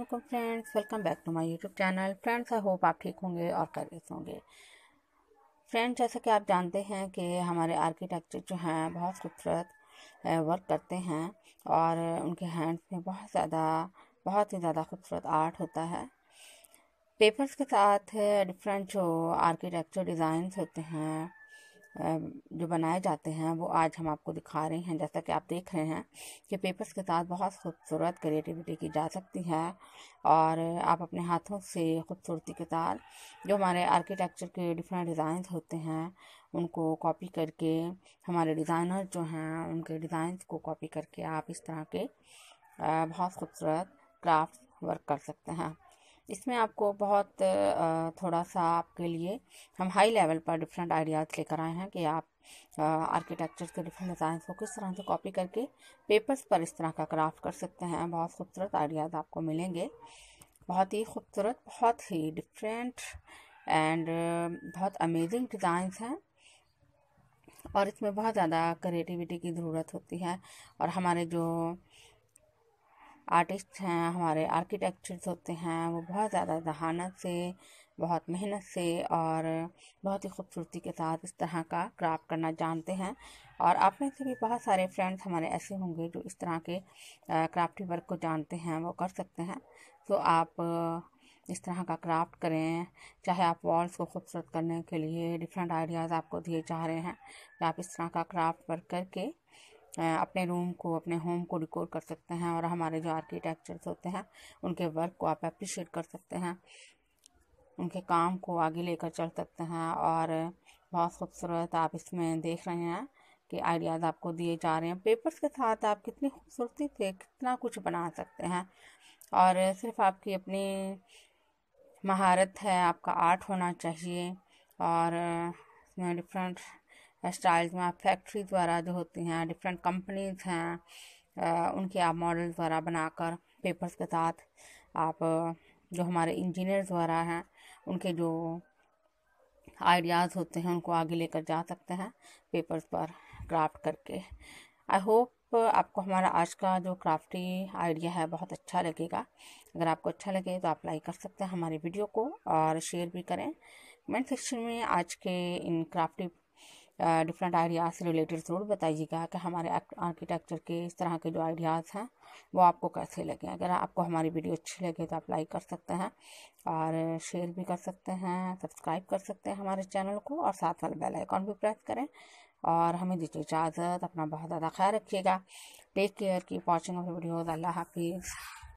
अलैक्म friends welcome back to my YouTube channel friends I hope आप ठीक होंगे और खैरियत होंगे फ्रेंड्स जैसा कि आप जानते हैं कि हमारे आर्किटेक्चर जो हैं बहुत खूबसूरत वर्क करते हैं और उनके हैंड्स में बहुत ज़्यादा बहुत ही ज़्यादा खूबसूरत आर्ट होता है पेपर्स के साथ डिफरेंट जो आर्किटेक्चर डिज़ाइंस होते हैं जो बनाए जाते हैं वो आज हम आपको दिखा रहे हैं जैसा कि आप देख रहे हैं कि पेपर्स के साथ बहुत खूबसूरत क्रिएटिविटी की जा सकती है और आप अपने हाथों से खूबसूरती के साथ जो हमारे आर्किटेक्चर के डिफरेंट डिज़ाइंस होते हैं उनको कॉपी करके हमारे डिज़ाइनर जो हैं उनके डिज़ाइंस को कॉपी करके आप इस तरह के बहुत खूबसूरत क्राफ्ट वर्क कर सकते हैं इसमें आपको बहुत थोड़ा सा आपके लिए हम हाई लेवल पर डिफरेंट आइडियाज़ लेकर आए हैं कि आप आर्किटेक्चर के डिफरेंट डिज़ाइन को किस तरह से कॉपी करके पेपर्स पर इस तरह का क्राफ्ट कर सकते हैं बहुत खूबसूरत आइडियाज़ आपको मिलेंगे बहुत ही खूबसूरत बहुत ही डिफरेंट एंड बहुत अमेजिंग डिज़ाइंस हैं और इसमें बहुत ज़्यादा क्रिएटिविटी की ज़रूरत होती है और हमारे जो आर्टिस्ट हैं हमारे आर्किटेक्चर्स होते हैं वो बहुत ज़्यादा जहानत से बहुत मेहनत से और बहुत ही खूबसूरती के साथ इस तरह का क्राफ्ट करना जानते हैं और आप में से भी बहुत सारे फ्रेंड्स हमारे ऐसे होंगे जो इस तरह के क्राफ्टी वर्क को जानते हैं वो कर सकते हैं तो आप इस तरह का क्राफ्ट करें चाहे आप वॉल्स को खूबसूरत करने के लिए डिफरेंट आइडियाज़ आपको दिए जा रहे हैं तो आप इस तरह का क्राफ्ट वर्क करके अपने रूम को अपने होम को डिकोर कर सकते हैं और हमारे जो आर्किटेक्चर्स होते हैं उनके वर्क को आप अप्रिशिएट कर सकते हैं उनके काम को आगे लेकर चल सकते हैं और बहुत खूबसूरत आप इसमें देख रहे हैं कि आइडियाज़ आपको दिए जा रहे हैं पेपर्स के साथ आप कितनी खूबसूरती से कितना कुछ बना सकते हैं और सिर्फ आपकी अपनी महारत है आपका आर्ट होना चाहिए और इसमें डिफरेंट स्टाइल्स में फैक्ट्रीज द्वारा जो होती हैं डिफरेंट कंपनीज हैं उनके आप मॉडल्स द्वारा बनाकर पेपर्स के साथ आप जो हमारे इंजीनियर्स द्वारा हैं उनके जो आइडियाज़ होते हैं उनको आगे लेकर जा सकते हैं पेपर्स पर क्राफ्ट करके आई होप आपको हमारा आज का जो क्राफ्टी आइडिया है बहुत अच्छा लगेगा अगर आपको अच्छा लगे तो आप लाइक कर सकते हैं हमारी वीडियो को और शेयर भी करें कमेंट सेक्शन में आज के इन क्राफ्टी डिफरेंट आइडियाज़ से रिलेटेड ज़रूर बताइएगा कि हमारे आर्किटेक्चर के इस तरह के जो आइडियाज़ हैं वो आपको कैसे लगे अगर आपको हमारी वीडियो अच्छी लगे तो आप लाइक कर सकते हैं और शेयर भी कर सकते हैं सब्सक्राइब कर सकते हैं हमारे चैनल को और साथ वाले बेल आइकॉन भी प्रेस करें और हमें दीजिए इजाज़त अपना बहुत ज़्यादा ख्याल रखिएगा take care keep watching of videos अल्लाह हाफिज़